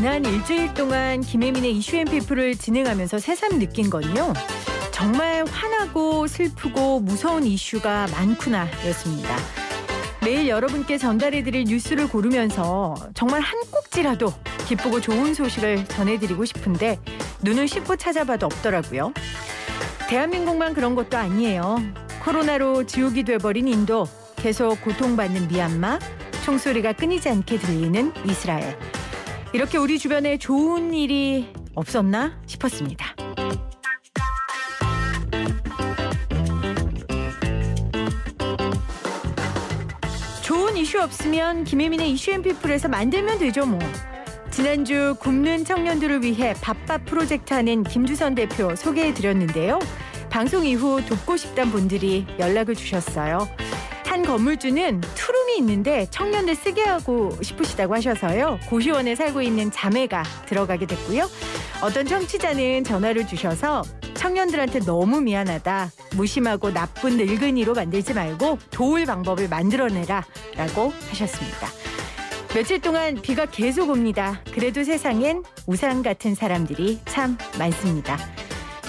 지난 일주일 동안 김혜민의 이슈 앤 피플을 진행하면서 새삼 느낀 건요. 정말 화나고 슬프고 무서운 이슈가 많구나 였습니다. 매일 여러분께 전달해드릴 뉴스를 고르면서 정말 한 꼭지라도 기쁘고 좋은 소식을 전해드리고 싶은데 눈을 씻고 찾아봐도 없더라고요. 대한민국만 그런 것도 아니에요. 코로나로 지옥이 돼버린 인도, 계속 고통받는 미얀마, 총소리가 끊이지 않게 들리는 이스라엘. 이렇게 우리 주변에 좋은 일이 없었나 싶었습니다. 좋은 이슈 없으면 김혜민의 이슈앤피플에서 만들면 되죠 뭐. 지난주 굶는 청년들을 위해 바빠 프로젝트 하는 김주선 대표 소개해 드렸는데요. 방송 이후 돕고 싶단 분들이 연락을 주셨어요. 한 건물주는 투룸이 있는데 청년들 쓰게 하고 싶으시다고 하셔서요. 고시원에 살고 있는 자매가 들어가게 됐고요. 어떤 청취자는 전화를 주셔서 청년들한테 너무 미안하다. 무심하고 나쁜 늙은이로 만들지 말고 도울 방법을 만들어내라. 라고 하셨습니다. 며칠 동안 비가 계속 옵니다. 그래도 세상엔 우산 같은 사람들이 참 많습니다.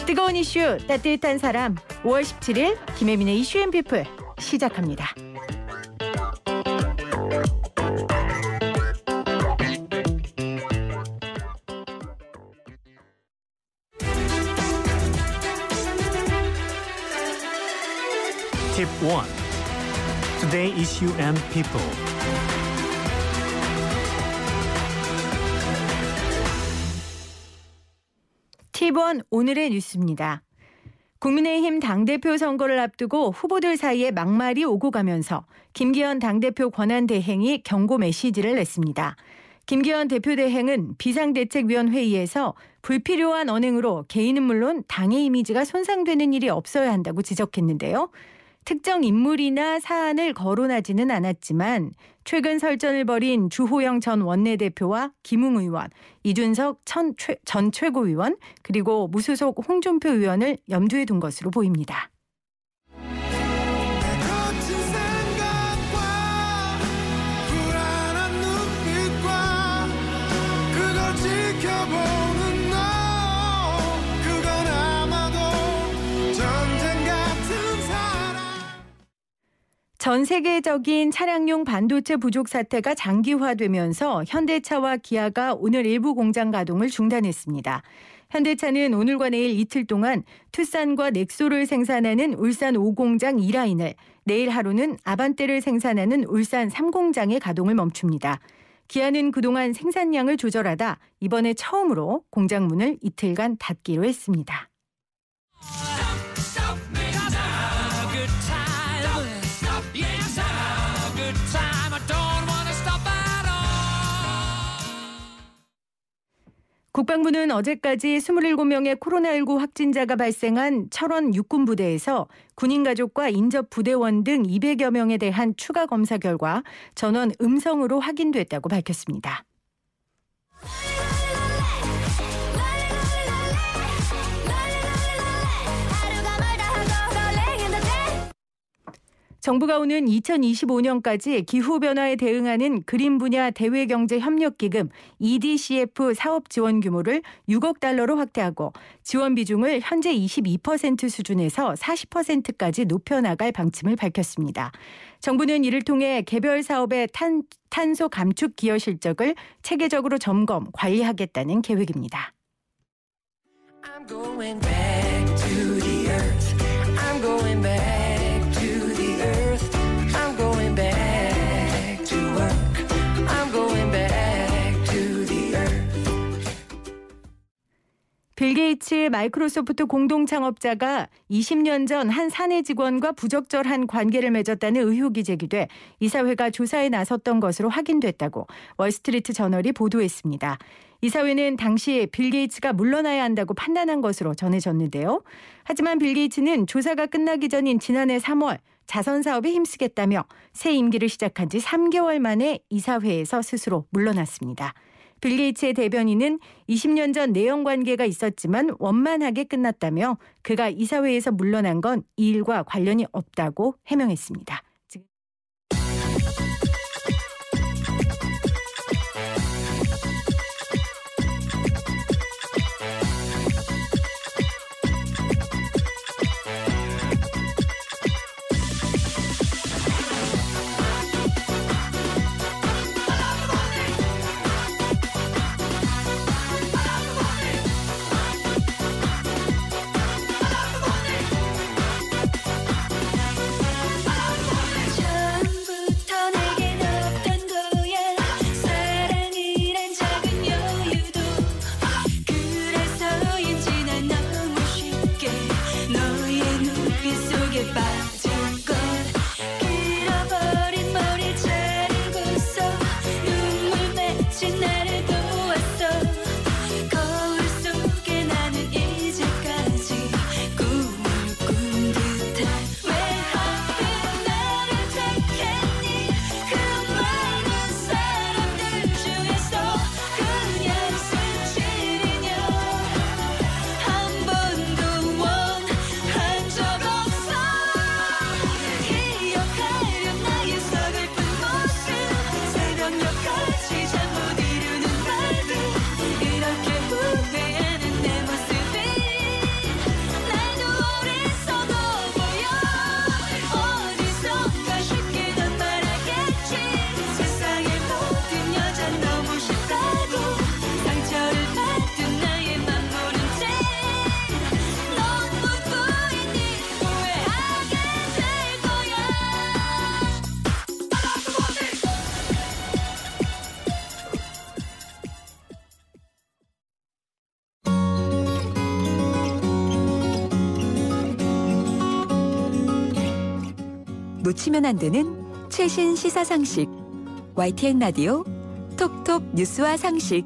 뜨거운 이슈, 따뜻한 사람. 5월 17일 김혜민의 이슈 앤 피플. 시작합니다. Tip 1. Today issue and people. 팁1 오늘의 뉴스입니다. 국민의힘 당대표 선거를 앞두고 후보들 사이에 막말이 오고 가면서 김기현 당대표 권한대행이 경고 메시지를 냈습니다. 김기현 대표 대행은 비상대책위원회의에서 불필요한 언행으로 개인은 물론 당의 이미지가 손상되는 일이 없어야 한다고 지적했는데요. 특정 인물이나 사안을 거론하지는 않았지만 최근 설전을 벌인 주호영 전 원내대표와 김웅 의원, 이준석 전 최고위원, 그리고 무소속 홍준표 의원을 염두에 둔 것으로 보입니다. 전 세계적인 차량용 반도체 부족 사태가 장기화되면서 현대차와 기아가 오늘 일부 공장 가동을 중단했습니다. 현대차는 오늘과 내일 이틀 동안 투싼과 넥소를 생산하는 울산 5공장 2라인을, 내일 하루는 아반떼를 생산하는 울산 3공장의 가동을 멈춥니다. 기아는 그동안 생산량을 조절하다 이번에 처음으로 공장 문을 이틀간 닫기로 했습니다. 국방부는 어제까지 27명의 코로나19 확진자가 발생한 철원 육군부대에서 군인가족과 인접부대원 등 200여 명에 대한 추가 검사 결과 전원 음성으로 확인됐다고 밝혔습니다. 정부가 오는 2025년까지 기후변화에 대응하는 그린 분야 대외경제협력기금 EDCF 사업 지원 규모를 6억 달러로 확대하고 지원 비중을 현재 22% 수준에서 40%까지 높여나갈 방침을 밝혔습니다. 정부는 이를 통해 개별 사업의 탄, 탄소 감축 기여 실적을 체계적으로 점검, 관리하겠다는 계획입니다. 빌 게이츠 마이크로소프트 공동 창업자가 20년 전 한 사내 직원과 부적절한 관계를 맺었다는 의혹이 제기돼 이사회가 조사에 나섰던 것으로 확인됐다고 월스트리트 저널이 보도했습니다. 이사회는 당시 빌 게이츠가 물러나야 한다고 판단한 것으로 전해졌는데요. 하지만 빌 게이츠는 조사가 끝나기 전인 지난해 3월 자선 사업에 힘쓰겠다며 새 임기를 시작한 지 3개월 만에 이사회에서 스스로 물러났습니다. 빌 게이츠의 대변인은 20년 전 내연 관계가 있었지만 원만하게 끝났다며 그가 이사회에서 물러난 건 이 일과 관련이 없다고 해명했습니다. 놓치면 안 되는 최신 시사 상식 YTN 라디오 톡톡 뉴스와 상식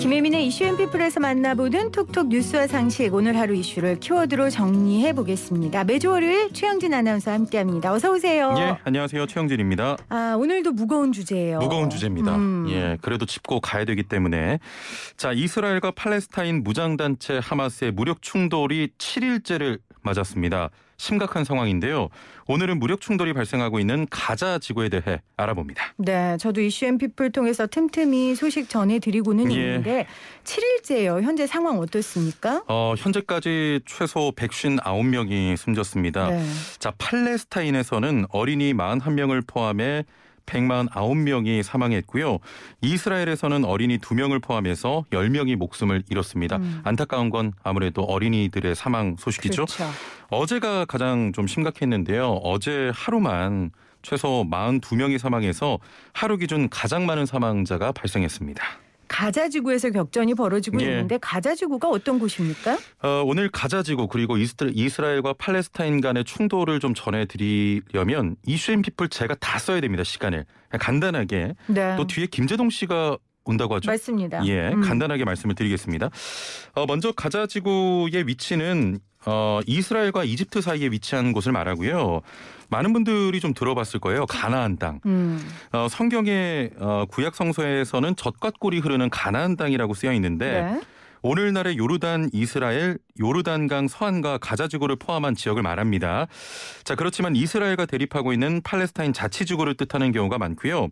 김혜민의 이슈 앤피플에서 만나보는 톡톡 뉴스와 상식 오늘 하루 이슈를 키워드로 정리해 보겠습니다. 매주 월요일 최영진 아나운서 함께합니다. 어서 오세요. 예, 안녕하세요. 최영진입니다. 아 오늘도 무거운 주제예요. 무거운 주제입니다. 음. 예, 그래도 짚고 가야 되기 때문에 자 이스라엘과 팔레스타인 무장단체 하마스의 무력 충돌이 7일째를 맞았습니다. 심각한 상황인데요. 오늘은 무력 충돌이 발생하고 있는 가자 지구에 대해 알아봅니다. 네, 저도 이슈앤피플 통해서 틈틈이 소식 전해드리고는 예. 있는데 7일째요 현재 상황 어떻습니까? 어, 현재까지 최소 159명이 숨졌습니다. 네. 자, 팔레스타인에서는 어린이 41명을 포함해 149명이 사망했고요. 이스라엘에서는 어린이 2명을 포함해서 10명이 목숨을 잃었습니다. 음. 안타까운 건 아무래도 어린이들의 사망 소식이죠. 그렇죠. 어제가 가장 좀 심각했는데요. 어제 하루만 최소 42명이 사망해서 하루 기준 가장 많은 사망자가 발생했습니다. 가자지구에서 격전이 벌어지고 예. 있는데 가자지구가 어떤 곳입니까? 어, 오늘 가자지구 그리고 이스라엘과 팔레스타인 간의 충돌을 좀 전해드리려면 이슈앤피플 제가 다 써야 됩니다 시간을 간단하게 네. 또 뒤에 김재동 씨가 온다고 하죠. 맞습니다. 예, 음. 간단하게 말씀을 드리겠습니다. 어, 먼저 가자 지구의 위치는 어, 이스라엘과 이집트 사이에 위치한 곳을 말하고요. 많은 분들이 좀 들어봤을 거예요. 가나안 땅. 음. 어, 성경의 어, 구약 성서에서는 젖과 꿀이 흐르는 가나안 땅이라고 쓰여 있는데 네. 오늘날의 요르단, 이스라엘, 요르단강 서안과 가자지구를 포함한 지역을 말합니다. 자, 그렇지만 이스라엘과 대립하고 있는 팔레스타인 자치지구를 뜻하는 경우가 많고요.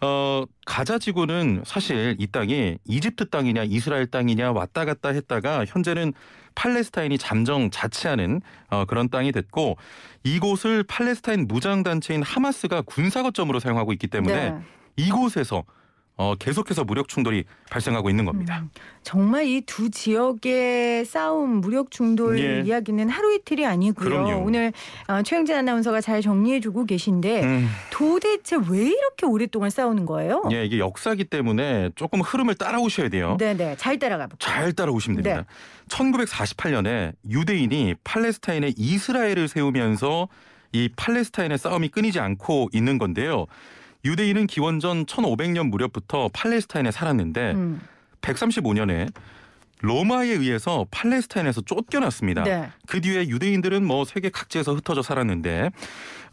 어, 가자 지구는 사실 이 땅이 이집트 땅이냐 이스라엘 땅이냐 왔다 갔다 했다가 현재는 팔레스타인이 잠정 자치하는 어, 그런 땅이 됐고 이곳을 팔레스타인 무장단체인 하마스가 군사거점으로 사용하고 있기 때문에 네. 이곳에서 어, 계속해서 무력 충돌이 발생하고 있는 겁니다. 음, 정말 이 두 지역의 싸움, 무력 충돌 예. 이야기는 하루 이틀이 아니고요. 그럼요. 오늘 어, 최영진 아나운서가 잘 정리해주고 계신데 음. 도대체 왜 이렇게 오랫동안 싸우는 거예요? 예, 이게 역사기 때문에 조금 흐름을 따라오셔야 돼요. 네네, 네. 잘 따라가 볼게요. 잘 따라오시면 네. 됩니다. 네. 1948년에 유대인이 팔레스타인의 이스라엘을 세우면서 이 팔레스타인의 싸움이 끊이지 않고 있는 건데요. 유대인은 기원전 1500년 무렵부터 팔레스타인에 살았는데 음. 135년에 로마에 의해서 팔레스타인에서 쫓겨났습니다. 네. 그 뒤에 유대인들은 뭐 세계 각지에서 흩어져 살았는데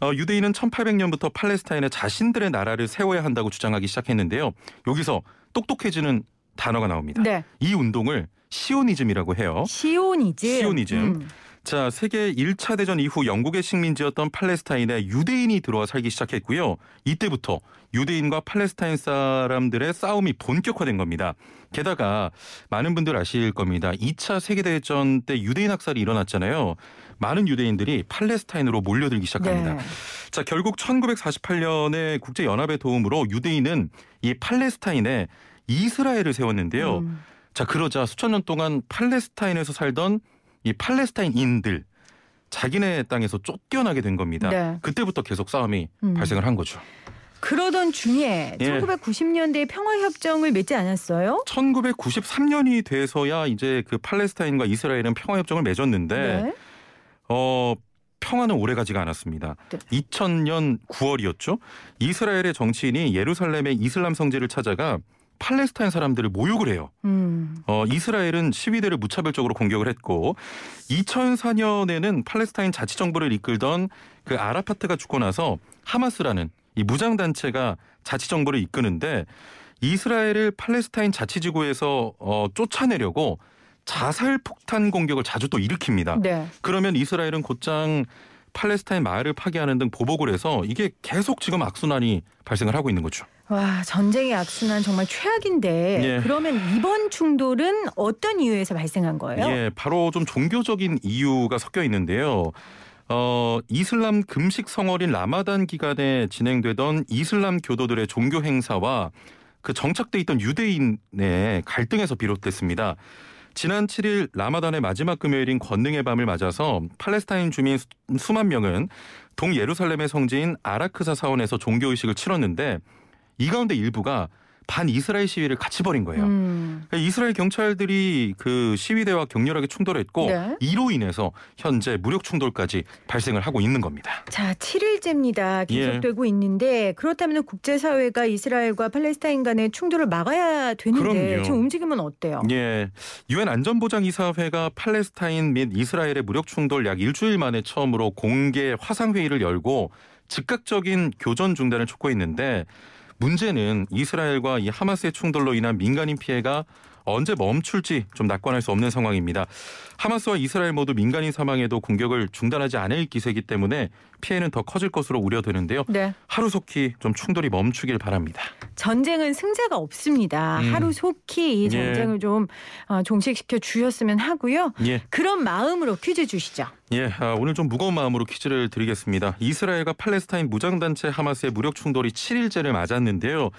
어, 유대인은 1800년부터 팔레스타인에 자신들의 나라를 세워야 한다고 주장하기 시작했는데요. 여기서 똑똑해지는 단어가 나옵니다. 네. 이 운동을 시오니즘이라고 해요. 시오니즘. 시오니즘. 음. 자, 세계 1차 대전 이후 영국의 식민지였던 팔레스타인에 유대인이 들어와 살기 시작했고요. 이때부터 유대인과 팔레스타인 사람들의 싸움이 본격화된 겁니다. 게다가 많은 분들 아실 겁니다. 2차 세계대전 때 유대인 학살이 일어났잖아요. 많은 유대인들이 팔레스타인으로 몰려들기 시작합니다. 네. 자, 결국 1948년에 국제연합의 도움으로 유대인은 이 팔레스타인에 이스라엘을 세웠는데요. 음. 자, 그러자 수천 년 동안 팔레스타인에서 살던 이 팔레스타인인들 자기네 땅에서 쫓겨나게 된 겁니다. 네. 그때부터 계속 싸움이 음. 발생을 한 거죠. 그러던 중에 예. 1990년대에 평화협정을 맺지 않았어요? 1993년이 돼서야 이제 그 팔레스타인과 이스라엘은 평화협정을 맺었는데 네. 어 평화는 오래가지가 않았습니다. 네. 2000년 9월이었죠. 이스라엘의 정치인이 예루살렘의 이슬람 성지를 찾아가 팔레스타인 사람들을 모욕을 해요. 음. 어, 이스라엘은 시위대를 무차별적으로 공격을 했고 2004년에는 팔레스타인 자치 정부를 이끌던 그 아라파트가 죽고 나서 하마스라는 이 무장 단체가 자치 정부를 이끄는데 이스라엘을 팔레스타인 자치 지구에서 어, 쫓아내려고 자살 폭탄 공격을 자주 또 일으킵니다. 네. 그러면 이스라엘은 곧장 팔레스타인 마을을 파괴하는 등 보복을 해서 이게 계속 지금 악순환이 발생을 하고 있는 거죠. 와 전쟁의 악순환 정말 최악인데 예. 그러면 이번 충돌은 어떤 이유에서 발생한 거예요? 예, 바로 좀 종교적인 이유가 섞여 있는데요. 어, 이슬람 금식 성월인 라마단 기간에 진행되던 이슬람 교도들의 종교 행사와 그 정착돼 있던 유대인의 갈등에서 비롯됐습니다. 지난 7일 라마단의 마지막 금요일인 권능의 밤을 맞아서 팔레스타인 주민 수만 명은 동예루살렘의 성지인 아라크사 사원에서 종교 의식을 치렀는데 이 가운데 일부가 반 이스라엘 시위를 같이 벌인 거예요. 음. 그러니까 이스라엘 경찰들이 그 시위대와 격렬하게 충돌했고 네. 이로 인해서 현재 무력 충돌까지 발생을 하고 있는 겁니다. 자, 7일째입니다. 예. 계속되고 예. 있는데 그렇다면 국제 사회가 이스라엘과 팔레스타인 간의 충돌을 막아야 되는데 그럼요. 지금 움직임은 어때요? 예. 유엔 안전보장이사회가 팔레스타인 및 이스라엘의 무력 충돌 약 일주일 만에 처음으로 공개 화상 회의를 열고 즉각적인 교전 중단을 촉구했는데 문제는 이스라엘과 이 하마스의 충돌로 인한 민간인 피해가 언제 멈출지 좀 낙관할 수 없는 상황입니다. 하마스와 이스라엘 모두 민간인 사망에도 공격을 중단하지 않을 기세이기 때문에 피해는 더 커질 것으로 우려되는데요. 네. 하루속히 좀 충돌이 멈추길 바랍니다. 전쟁은 승자가 없습니다. 음. 하루속히 이 예. 전쟁을 예. 좀 어, 종식시켜 주셨으면 하고요. 예. 그런 마음으로 퀴즈 주시죠. 예, 아, 오늘 좀 무거운 마음으로 퀴즈를 드리겠습니다. 이스라엘과 팔레스타인 무장단체 하마스의 무력 충돌이 7일째를 맞았는데요.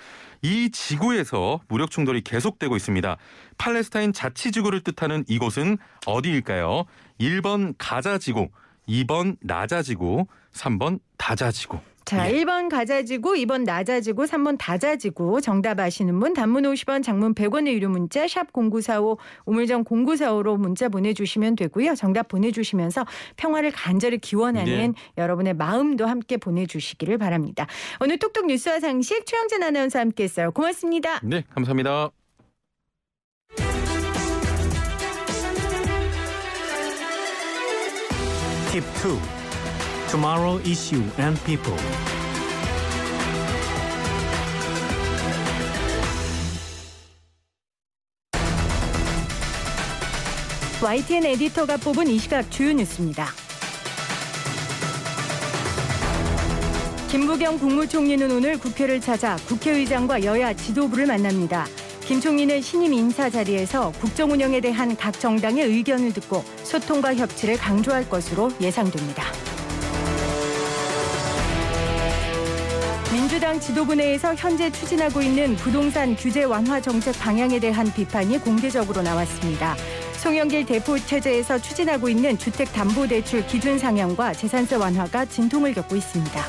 이 지구에서 무력 충돌이 계속되고 있습니다. 팔레스타인 자치 지구를 뜻하는 이곳은 어디일까요? 1번 가자 지구, 2번 나자 지구, 3번 다자 지구. 자, 예. 1번 가자지고, 2번 낮아지고, 3번 다자지고 정답 아시는 분 단문 50원, 장문 100원의 유료 문자 샵 0945, 우물정 0945로 문자 보내주시면 되고요. 정답 보내주시면서 평화를 간절히 기원하는 예. 여러분의 마음도 함께 보내주시기를 바랍니다. 오늘 톡톡 뉴스와 상식 최영진 아나운서 함께했어요. 고맙습니다. 네, 감사합니다. 팁 2. Tomorrow is you and people. YTN 에디터가 뽑은 이 시각 주요 뉴스입니다. 김부겸 국무총리는 오늘 국회를 찾아 국회의장과 여야 지도부를 만납니다. 김 총리는 신임 인사 자리에서 국정 운영에 대한 각 정당의 의견을 듣고 소통과 협치를 강조할 것으로 예상됩니다. 민주당 지도부 내에서 현재 추진하고 있는 부동산 규제 완화 정책 방향에 대한 비판이 공개적으로 나왔습니다. 송영길 대포 체제에서 추진하고 있는 주택담보대출 기준 상향과 재산세 완화가 진통을 겪고 있습니다.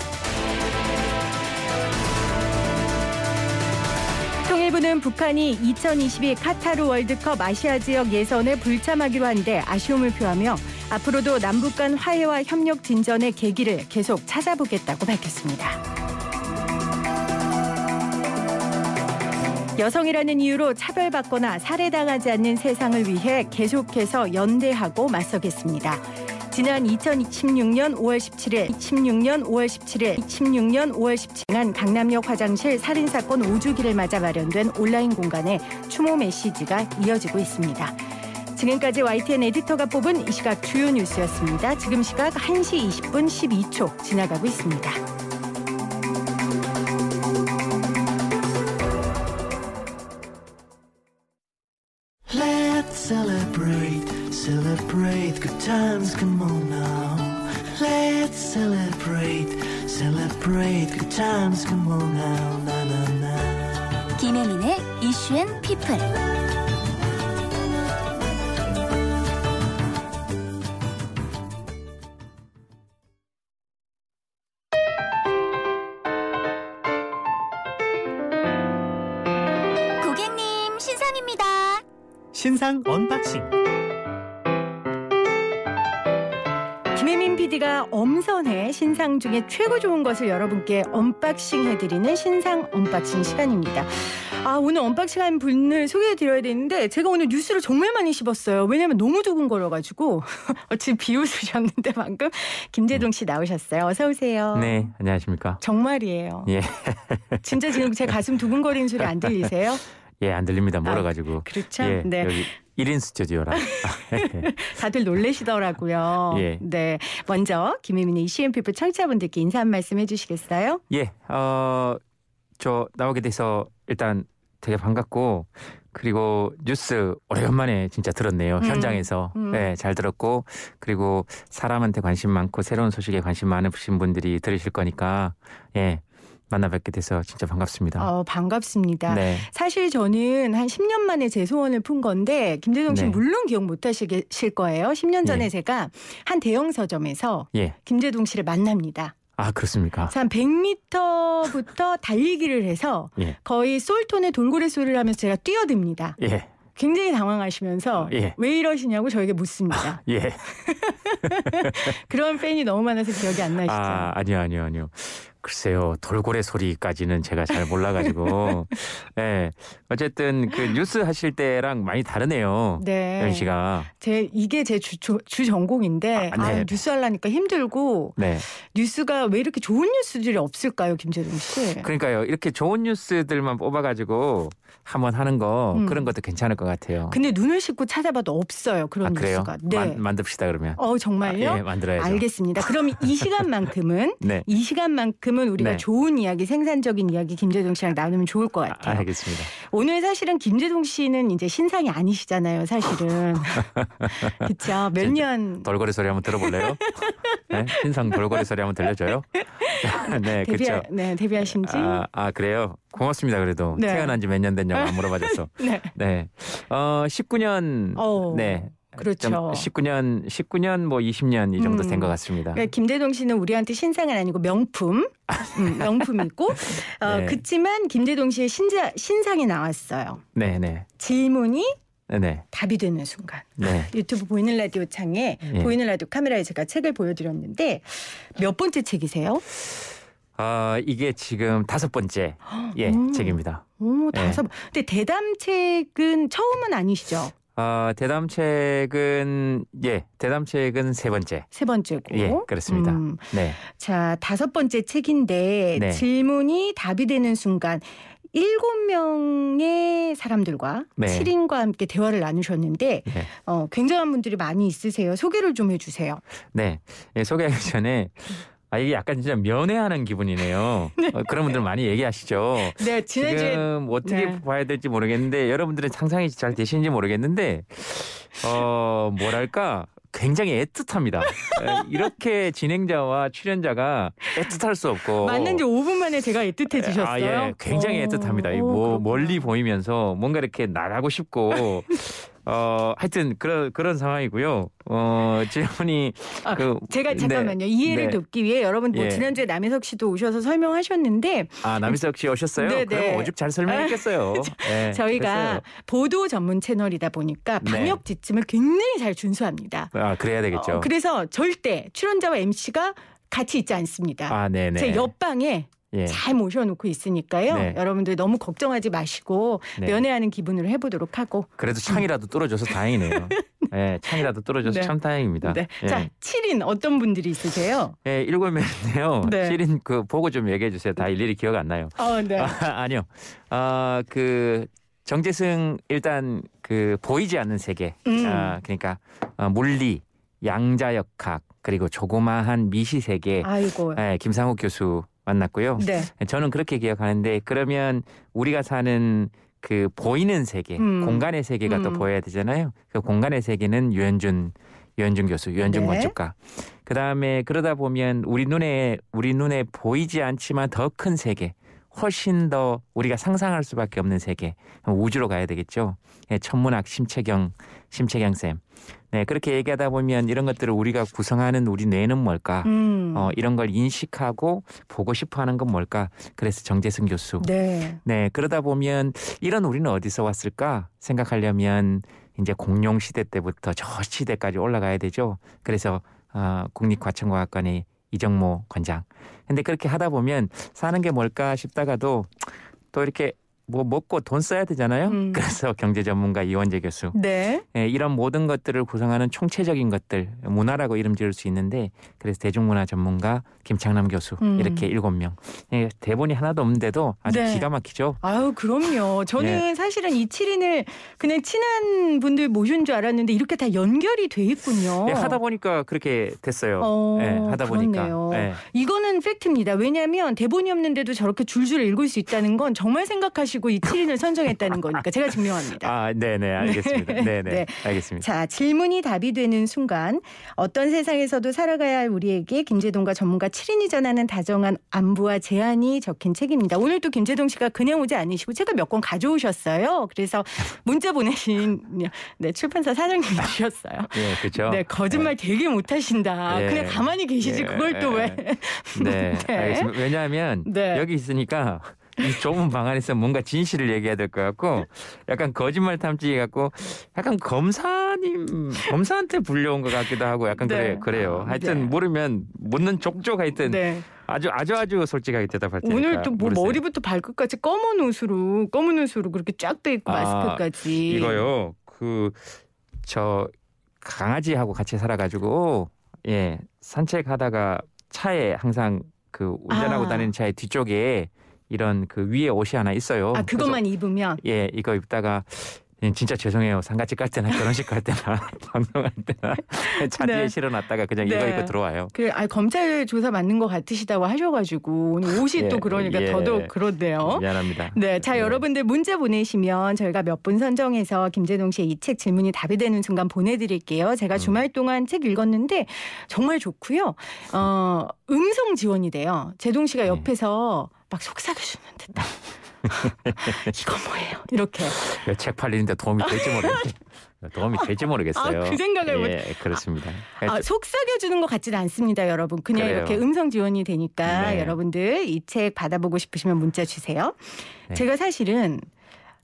통일부는 북한이 2022 카타르 월드컵 아시아 지역 예선에 불참하기로 한데 아쉬움을 표하며 앞으로도 남북 간 화해와 협력 진전의 계기를 계속 찾아보겠다고 밝혔습니다. 음. 여성이라는 이유로 차별받거나 살해당하지 않는 세상을 위해 계속해서 연대하고 맞서겠습니다. 지난 2016년 5월 17일, 16년 5월 17일, 16년 5월 17일 강남역 화장실 살인사건 5주기를 맞아 마련된 온라인 공간에 추모 메시지가 이어지고 있습니다. 지금까지 YTN 에디터가 뽑은 이 시각 주요 뉴스였습니다. 지금 시각 1시 20분 12초 지나가고 있습니다. 세상 중에 최고 좋은 것을 여러분께 언박싱 해드리는 신상 언박싱 시간입니다. 아 오늘 언박싱한 분을 소개해드려야 되는데 제가 오늘 뉴스를 정말 많이 씹었어요. 왜냐면 하 너무 두근거려가지고 어찌 비웃으셨는데 방금 김재동 씨 나오셨어요. 어서 오세요. 네 안녕하십니까. 정말이에요. 예. 진짜 지금 제 가슴 두근거리는 소리 안 들리세요? 예, 안 들립니다. 아, 멀어가지고. 아, 그렇죠. 예, 네. 여기 1인 스튜디오라. 다들 놀래시더라고요. 예. 네. 먼저 김혜민의 CMPF 청취자분들께 인사 한 말씀 해주시겠어요? 예. 어, 저 나오게 돼서 일단 되게 반갑고 그리고 뉴스 오래간만에 진짜 들었네요. 음. 현장에서. 음. 네, 잘 들었고 그리고 사람한테 관심 많고 새로운 소식에 관심 많으신 분들이 들으실 거니까 예. 만나뵙게 돼서 진짜 반갑습니다. 어, 반갑습니다. 네. 사실 저는 한 10년 만에 제 소원을 푼 건데 김대동 씨 네. 물론 기억 못 하실 거예요. 10년 전에 예. 제가 한 대형 서점에서 예. 김대동 씨를 만납니다. 아 그렇습니까? 한 100m부터 달리기를 해서 예. 거의 솔톤의 돌고래 소리를 하면서 제가 뛰어듭니다. 예. 굉장히 당황하시면서 예. 왜 이러시냐고 저에게 묻습니다. 아, 예. 그런 팬이 너무 많아서 기억이 안 나시죠? 아, 아니요, 아니요, 아니요. 글쎄요 돌고래 소리까지는 제가 잘 몰라가지고 예 네. 어쨌든 그 뉴스 하실 때랑 많이 다르네요 네연 씨가 제 이게 제주 전공인데 아, 네. 아, 뉴스 하려니까 힘들고 네. 뉴스가 왜 이렇게 좋은 뉴스들이 없을까요 김재동 씨 그러니까요 이렇게 좋은 뉴스들만 뽑아가지고 한번 하는 거 음. 그런 것도 괜찮을 것 같아요 근데 눈을 씻고 찾아봐도 없어요 그런 아, 그래요? 뉴스가 네 만, 만듭시다 그러면 어 정말요 아, 예 만들어야죠 알겠습니다 그럼 이 시간만큼은 네. 이 시간만큼 지금은 우리가 네. 좋은 이야기, 생산적인 이야기 김재동 씨랑 나누면 좋을 것 아, 같아요. 아, 알겠습니다. 오늘 사실은 김재동 씨는 이제 신상이 아니시잖아요, 사실은. 그렇죠. 몇년 돌거리 소리 한번 들어볼래요? 네? 신상 돌거리 소리 한번 들려줘요. 네, 그렇죠. 네, 데뷔하신지. 아, 아, 그래요. 고맙습니다. 그래도 네. 태어난 지 몇 년 됐냐고 안 물어봐줘서. 네. 네. 어, 19년. 오. 어. 네. 그렇죠. 19년, 19년 뭐 20년 이 정도 음. 된것 같습니다. 그러니까 김대동 씨는 우리한테 신상은 아니고 명품, 음, 명품있고 어, 네. 어, 그치만 김대동 씨의 신자, 신상이 나왔어요. 네네. 네. 질문이 네, 네. 답이 되는 순간 네. 유튜브 보이는 라디오 창에 네. 보이는 라디오 카메라에 제가 책을 보여드렸는데 몇 번째 책이세요? 아 어, 이게 지금 다섯 번째 예 오. 책입니다. 오 다섯. 예. 근데 대담 책은 처음은 아니시죠? 어, 대담책은 예, 대담책은 세 번째. 세 번째고. 예, 그렇습니다. 음, 네. 자, 다섯 번째 책인데 네. 질문이 답이 되는 순간 일곱 명의 사람들과 네. 7인과 함께 대화를 나누셨는데 네. 어, 굉장한 분들이 많이 있으세요. 소개를 좀 해주세요. 네, 예, 소개하기 전에 아 이게 약간 진짜 면회하는 기분이네요. 네. 어, 그런 분들 많이 얘기하시죠. 네, 지난주에 지금 어떻게 네. 봐야 될지 모르겠는데 여러분들은 상상이 잘 되시는지 모르겠는데 어 뭐랄까 굉장히 애틋합니다. 이렇게 진행자와 출연자가 애틋할 수 없고 만난 지 5분 만에 제가 애틋해지셨어요. 아, 예. 굉장히 애틋합니다. 이 뭐 멀리 보이면서 뭔가 이렇게 나가고 싶고 어 하여튼 그런 그런 상황이고요. 어 질문이 아, 그 제가 네. 잠깐만요 네, 이해를 돕기 위해 여러분 뭐 예. 지난주에 남희석 씨도 오셔서 설명하셨는데 아 남희석 씨 오셨어요? 네네. 그럼 네. 오죽 잘 설명했겠어요. 아, 네, 저희가 그어요 보도 전문 채널이다 보니까 네. 방역 지침을 굉장히 잘 준수합니다. 아 그래야 되겠죠. 어, 그래서 절대 출연자와 MC가 같이 있지 않습니다. 아 네네. 제 옆방에 예. 잘 모셔놓고 있으니까요. 네. 여러분들 너무 걱정하지 마시고 네. 면회하는 기분으로 해보도록 하고. 그래도 창이라도 떨어져서 다행이네요. 네, 예, 창이라도 떨어져서 네. 참 다행입니다. 네. 예. 자, 7인 어떤 분들이 있으세요? 예, 7 명인데요. 네. 7인 그 보고 좀 얘기해 주세요. 다 일일이 기억 안 나요. 어, 네. 아, 니요 아, 그 정재승 일단 그 보이지 않는 세계. 음. 아, 그러니까 아, 물리, 양자역학 그리고 조그마한 미시 세계. 아이고. 예, 김상욱 교수 만났고요. 네. 저는 그렇게 기억하는데 그러면 우리가 사는 그 보이는 세계, 음. 공간의 세계가 음. 또 보여야 되잖아요. 그 공간의 세계는 유현준 유현준 교수, 유현준 네. 건축가. 그다음에 그러다 보면 우리 눈에 우리 눈에 보이지 않지만 더 큰 세계, 훨씬 더 우리가 상상할 수밖에 없는 세계 우주로 가야 되겠죠. 네, 천문학 심채경 심채경 쌤. 네 그렇게 얘기하다 보면 이런 것들을 우리가 구성하는 우리 뇌는 뭘까? 음. 어, 이런 걸 인식하고 보고 싶어하는 건 뭘까? 그래서 정재승 교수. 네. 네 그러다 보면 이런 우리는 어디서 왔을까 생각하려면 이제 공룡 시대 때부터 저 시대까지 올라가야 되죠. 그래서 어, 국립과천과학관의 이정모 관장 근데 그렇게 하다 보면 사는 게 뭘까 싶다가도 또 이렇게 뭐 먹고 돈 써야 되잖아요. 음. 그래서 경제 전문가 이원재 교수. 네. 예, 이런 모든 것들을 구성하는 총체적인 것들 문화라고 이름 지을 수 있는데 그래서 대중문화 전문가 김창남 교수 음. 이렇게 일곱 명. 예, 대본이 하나도 없는데도 아주 네. 기가 막히죠. 아유 그럼요. 저는 예. 사실은 이 7인을 그냥 친한 분들 모신 줄 알았는데 이렇게 다 연결이 돼 있군요. 예, 하다 보니까 그렇게 됐어요. 어, 예, 하다 그렇네요. 보니까. 예. 이거는 팩트입니다. 왜냐하면 대본이 없는데도 저렇게 줄줄 읽을 수 있다는 건 정말 생각하시. 보시고 이 7인을 선정했다는 거니까 제가 증명합니다. 아, 네네. 네, 알겠습니다. 네네. 네, 네, 네. 알겠습니다. 자, 질문이 답이 되는 순간 어떤 세상에서도 살아가야 할 우리에게 김재동과 전문가 7인이 전하는 다정한 안부와 제안이 적힌 책입니다. 오늘도 김재동 씨가 그냥 오지 않으시고 책을 몇권 가져오셨어요. 그래서 문자 보내신 네, 출판사 사장님이 주셨어요. 네, 그렇죠. 네, 거짓말 네. 되게 못하신다. 네. 그냥 가만히 계시지 그걸 또 왜. 네, 알겠습니다. 왜냐하면 여기 있으니까 이 좁은 방 안에서 뭔가 진실을 얘기해야 될 것 같고 약간 거짓말 탐지 같고 약간 검사님 검사한테 불려온 것 같기도 하고 약간 네. 그래 그래요. 아, 하여튼 네. 모르면 묻는 족족 하여튼 네. 아주 아주 아주 솔직하게 대답할 테니까 오늘 또뭐 머리부터 발끝까지 검은 옷으로 검은 옷으로 그렇게 쫙 돼 있고 아, 마스크까지 이거요 그 저 강아지하고 같이 살아가지고 예 산책하다가 차에 항상 그 운전하고 아. 다니는 차의 뒤쪽에 이런 그 위에 옷이 하나 있어요. 아 그것만 입으면 예 이거 입다가 진짜 죄송해요. 상가집 갈 때나 결혼식 갈 때나 방송할 때나 차뒤에 네. 실어놨다가 그냥 이거 네. 입고 들어와요. 그아 검찰 조사 맞는 것 같으시다고 하셔가지고 옷이 예, 또 그러니까 예. 더더욱 그렇네요. 미안합니다. 네, 자 예. 여러분들 문자 보내시면 저희가 몇 분 선정해서 김재동 씨의 이 책 질문이 답이 되는 순간 보내드릴게요. 제가 음. 주말 동안 책 읽었는데 정말 좋고요. 어, 음성 지원이 돼요. 재동 씨가 네. 옆에서 막 속삭여주는 듯한 이거 뭐예요? 이렇게 책 팔리는데 도움이 될지 모르겠어요. 도움이 될지 모르겠어요. 아, 그 생각을 못. 예, 그렇습니다. 아, 아, 속삭여주는 것 같지는 않습니다, 여러분. 그냥 그래요. 이렇게 음성 지원이 되니까 네. 여러분들 이 책 받아보고 싶으시면 문자 주세요. 네. 제가 사실은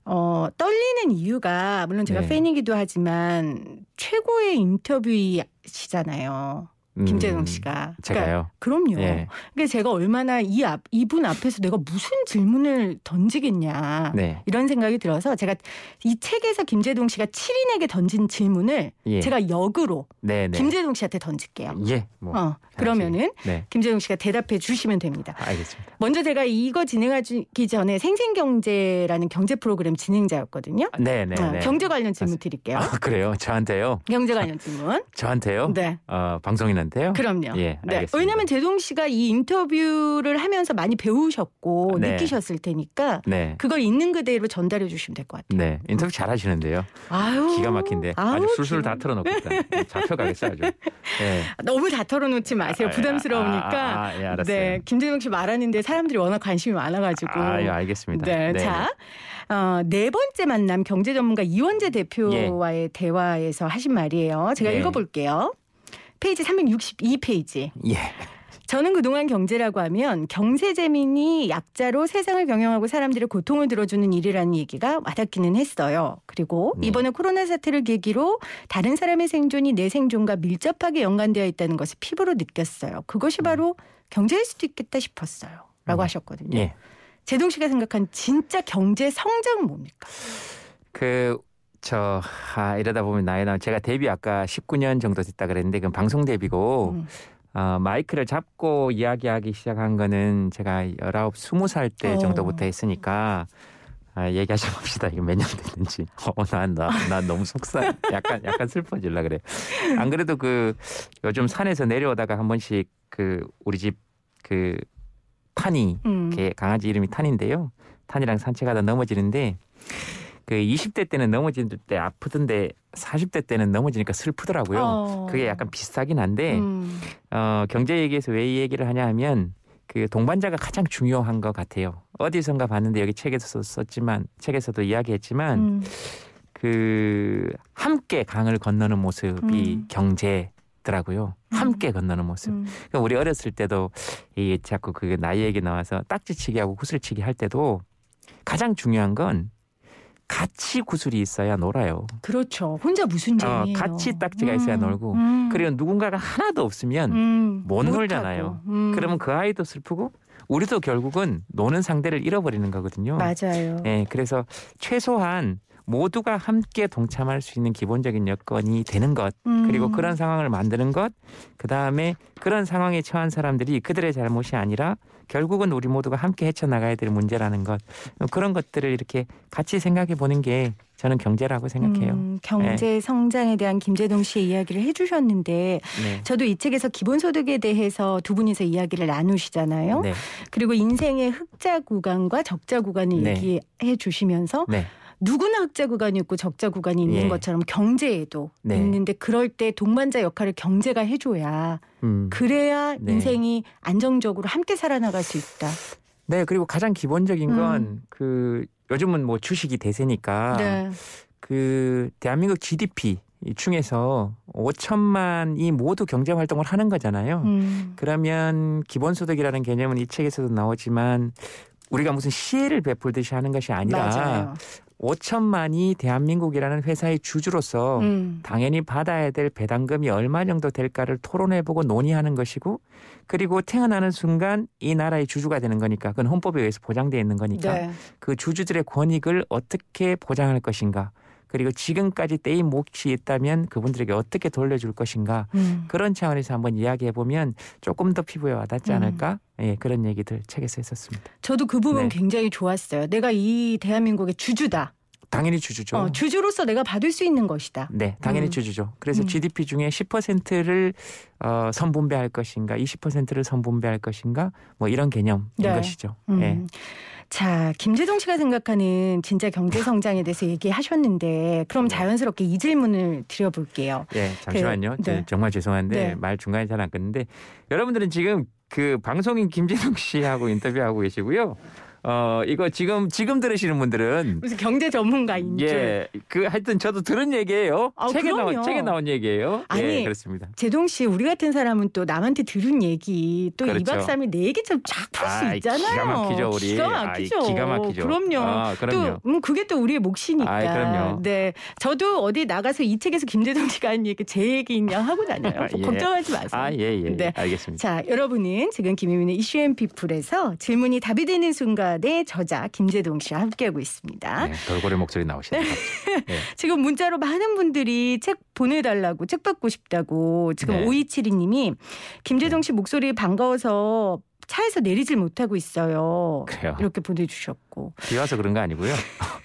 어, 떨리는 이유가 물론 제가 네. 팬이기도 하지만 최고의 인터뷰이시잖아요. 음, 김재경 씨가. 그러니까, 제가요. 그럼요. 예. 그러니까 제가 얼마나 이 앞, 이분 앞에서 내가 무슨 질문을 던지겠냐 네. 이런 생각이 들어서 제가 이 책에서 김재동 씨가 7인에게 던진 질문을 예. 제가 역으로 네, 네. 김재동 씨한테 던질게요. 예. 뭐, 어, 그러면은 네. 김재동 씨가 대답해 주시면 됩니다. 알겠습니다. 먼저 제가 이거 진행하기 전에 생생경제라는 경제 프로그램 진행자였거든요. 네, 네, 어, 네. 경제 관련 질문 드릴게요. 아, 그래요? 저한테요? 경제 관련 질문. 저한테요? 네. 어, 방송인 되는데요. 그럼요. 예, 네. 왜냐하면 제동 씨가 이 인터뷰를 하면서 많이 배우셨고 네. 느끼셨을 테니까 네. 그걸 있는 그대로 전달해 주시면 될 것 같아요. 네, 인터뷰 잘 하시는데요. 아유, 기가 막힌데 아주 술술 다 털어놓고 잡혀가겠어 요 아주. 네. 아, 너무 다 털어놓지 마세요. 아, 예, 부담스러우니까. 아, 아, 아, 아 예, 네. 알았어요. 네, 김재동 씨 말하는데 사람들이 워낙 관심이 많아가지고. 아, 예, 알겠습니다. 네, 네. 자, 네. 어, 네 번째 만남 경제 전문가 이원재 대표와의 예. 대화에서 하신 말이에요. 제가 네. 읽어볼게요. 페이지 362페이지. 예. 저는 그동안 경제라고 하면 경제재민이 약자로 세상을 경영하고 사람들의 고통을 들어주는 일이라는 얘기가 와닿기는 했어요. 그리고 음. 이번에 네. 코로나 사태를 계기로 다른 사람의 생존이 내 생존과 밀접하게 연관되어 있다는 것을 피부로 느꼈어요. 그것이 음. 바로 경제일 수도 있겠다 싶었어요. 라고 음. 하셨거든요. 예. 제동 씨가 생각한 진짜 경제 성장은 뭡니까? 그 그렇죠. 아, 이러다 보면 나이 나 제가 데뷔 아까 19년 정도 됐다 그랬는데 그건 방송 데뷔고 음. 어, 마이크를 잡고 이야기하기 시작한 거는 제가 19, 20살 때 어. 정도부터 했으니까 아, 얘기하셔봅시다 이게 몇년 됐는지. 어, 난, 나, 난 너무 속상. 약간, 약간 슬퍼질라 그래. 안 그래도 그 요즘 산에서 내려오다가 한 번씩 그 우리 집 그 탄이, 음. 강아지 이름이 탄인데요. 탄이랑 산책하다 넘어지는데 그 20대 때는 넘어질 때 아프던데 40대 때는 넘어지니까 슬프더라고요. 어. 그게 약간 비슷하긴 한데 음. 어, 경제 얘기에서 왜 이 얘기를 하냐 하면 그 동반자가 가장 중요한 것 같아요. 어디선가 봤는데 여기 책에서 썼지만 책에서도 이야기했지만 음. 그 함께 강을 건너는 모습이 음. 경제더라고요. 함께 음. 건너는 모습. 음. 그 우리 어렸을 때도 이 자꾸 그게 나이 얘기 나와서 딱지치기하고 구슬치기 할 때도 가장 중요한 건 같이 구슬이 있어야 놀아요. 그렇죠. 혼자 무슨 재미예요. 어, 같이 딱지가 있어야 음, 놀고 음. 그리고 누군가가 하나도 없으면 음, 못 놀잖아요. 음. 그러면 그 아이도 슬프고 우리도 결국은 노는 상대를 잃어버리는 거거든요. 맞아요. 예, 그래서 최소한 모두가 함께 동참할 수 있는 기본적인 여건이 되는 것 음. 그리고 그런 상황을 만드는 것 그다음에 그런 상황에 처한 사람들이 그들의 잘못이 아니라 결국은 우리 모두가 함께 헤쳐나가야 될 문제라는 것 뭐 그런 것들을 이렇게 같이 생각해 보는 게 저는 경제라고 생각해요. 음, 경제 네. 성장에 대한 김재동 씨의 이야기를 해주셨는데 네. 저도 이 책에서 기본소득에 대해서 두 분이서 이야기를 나누시잖아요. 네. 그리고 인생의 흑자 구간과 적자 구간을 네. 얘기해 주시면서 네. 누구나 흑자 구간이 있고 적자 구간이 있는 예. 것처럼 경제에도 네. 있는데 그럴 때 동반자 역할을 경제가 해줘야 음. 그래야 네. 인생이 안정적으로 함께 살아나갈 수 있다. 네 그리고 가장 기본적인 음. 건그 요즘은 뭐 주식이 대세니까 네. 그 대한민국 GDP 중에서 5천만이 모두 경제 활동을 하는 거잖아요. 음. 그러면 기본소득이라는 개념은 이 책에서도 나오지만 우리가 무슨 시혜를 베풀듯이 하는 것이 아니라 맞아요. 5천만이 대한민국이라는 회사의 주주로서 음. 당연히 받아야 될 배당금이 얼마 정도 될까를 토론해보고 논의하는 것이고 그리고 태어나는 순간 이 나라의 주주가 되는 거니까 그건 헌법에 의해서 보장돼 있는 거니까 네. 그 주주들의 권익을 어떻게 보장할 것인가 그리고 지금까지 떼인 몫이 있다면 그분들에게 어떻게 돌려줄 것인가 음. 그런 차원에서 한번 이야기해 보면 조금 더 피부에 와닿지 음. 않을까 음. 예, 그런 얘기들 책에서 했었습니다. 저도 그 부분 네. 굉장히 좋았어요. 내가 이 대한민국의 주주다. 당연히 주주죠. 어, 주주로서 내가 받을 수 있는 것이다. 네, 당연히 음. 주주죠. 그래서 음. GDP 중에 10%를 어, 선분배할 것인가, 20%를 선분배할 것인가, 뭐 이런 개념인 네. 것이죠. 음. 예. 자, 김재동 씨가 생각하는 진짜 경제 성장에 대해서 얘기하셨는데 그럼 네. 자연스럽게 이 질문을 드려볼게요. 예, 잠시만요. 그, 네. 정말 죄송한데 네. 말 중간에 잘 안 끊는데 여러분들은 지금 그 방송인 김재동 씨하고 인터뷰하고 계시고요. 어 이거 지금 지금 들으시는 분들은 무슨 경제 전문가인 예, 줄. 그 하여튼 저도 들은 얘기예요. 아, 책에 그럼요. 나온 책에 나온 얘기예요. 예, 아니 예, 그렇습니다. 제동 씨 우리 같은 사람은 또 남한테 들은 얘기 또 그렇죠. 박 3일 내 얘기처럼 쫙풀수 아, 있잖아요. 기가 막히죠 우리. 기가 막히죠. 아, 기가 막히죠. 그럼요. 아, 그럼요. 또 음, 그게 또 우리의 몫이니까. 아, 그럼요. 네, 저도 어디 나가서 이 책에서 김재동 씨가 한 얘기 제 얘기인 양 하고 다녀요. 아, 예. 걱정하지 마세요. 아 예예. 예, 네, 알겠습니다. 자 여러분은 지금 김혜민의 이슈앤피플에서 질문이 답이 되는 순간. 네 저자 김재동 씨와 함께하고 있습니다. 네, 돌고래 목소리 나오시네요. 네. 네. 지금 문자로 많은 분들이 책 보내달라고 책 받고 싶다고 지금 오이칠이 2님이 김재동 네. 씨 목소리 반가워서 차에서 내리질 못하고 있어요. 그래요? 이렇게 보내주셨고. 비 와서 그런 거 아니고요.